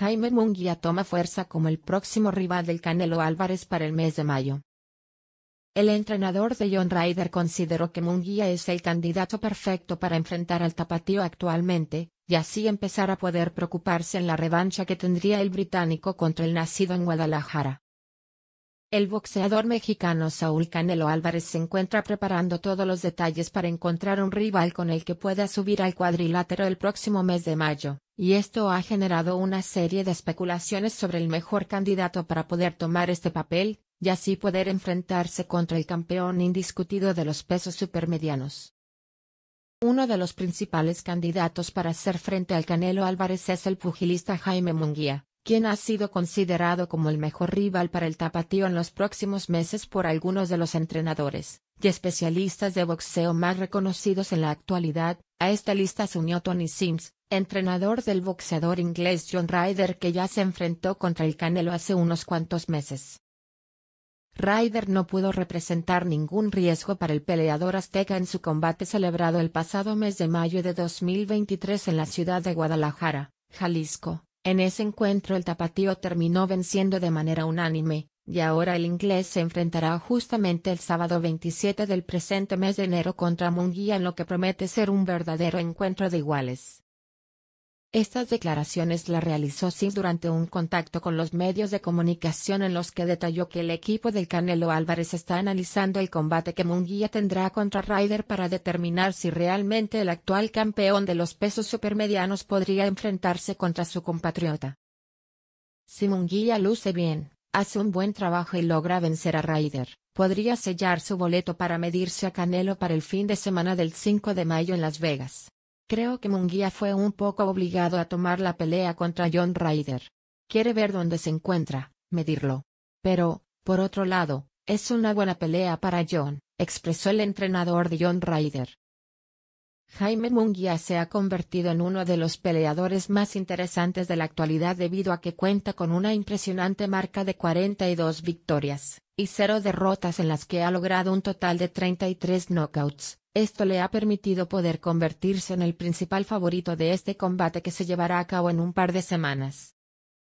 Jaime Munguía toma fuerza como el próximo rival del Canelo Álvarez para el mes de mayo. El entrenador de John Ryder consideró que Munguía es el candidato perfecto para enfrentar al tapatío actualmente, y así empezar a poder preocuparse en la revancha que tendría el británico contra el nacido en Guadalajara. El boxeador mexicano Saúl Canelo Álvarez se encuentra preparando todos los detalles para encontrar un rival con el que pueda subir al cuadrilátero el próximo mes de mayo, y esto ha generado una serie de especulaciones sobre el mejor candidato para poder tomar este papel, y así poder enfrentarse contra el campeón indiscutido de los pesos supermedianos. Uno de los principales candidatos para hacer frente al Canelo Álvarez es el pugilista Jaime Munguía, quien ha sido considerado como el mejor rival para el tapatío en los próximos meses por algunos de los entrenadores y especialistas de boxeo más reconocidos en la actualidad, a esta lista se unió Tony Sims, entrenador del boxeador inglés John Ryder que ya se enfrentó contra el Canelo hace unos cuantos meses. Ryder no pudo representar ningún riesgo para el peleador azteca en su combate celebrado el pasado mes de mayo de 2023 en la ciudad de Guadalajara, Jalisco. En ese encuentro el tapatío terminó venciendo de manera unánime, y ahora el inglés se enfrentará justamente el sábado 27 del presente mes de enero contra Munguía en lo que promete ser un verdadero encuentro de iguales. Estas declaraciones las realizó Sis durante un contacto con los medios de comunicación en los que detalló que el equipo del Canelo Álvarez está analizando el combate que Munguía tendrá contra Ryder para determinar si realmente el actual campeón de los pesos supermedianos podría enfrentarse contra su compatriota. Si Munguía luce bien, hace un buen trabajo y logra vencer a Ryder, podría sellar su boleto para medirse a Canelo para el fin de semana del 5 de mayo en Las Vegas. Creo que Munguía fue un poco obligado a tomar la pelea contra John Ryder. Quiere ver dónde se encuentra, medirlo. Pero, por otro lado, es una buena pelea para John, expresó el entrenador de John Ryder. Jaime Munguía se ha convertido en uno de los peleadores más interesantes de la actualidad debido a que cuenta con una impresionante marca de 42 victorias y 0 derrotas en las que ha logrado un total de 33 knockouts. Esto le ha permitido poder convertirse en el principal favorito de este combate que se llevará a cabo en un par de semanas.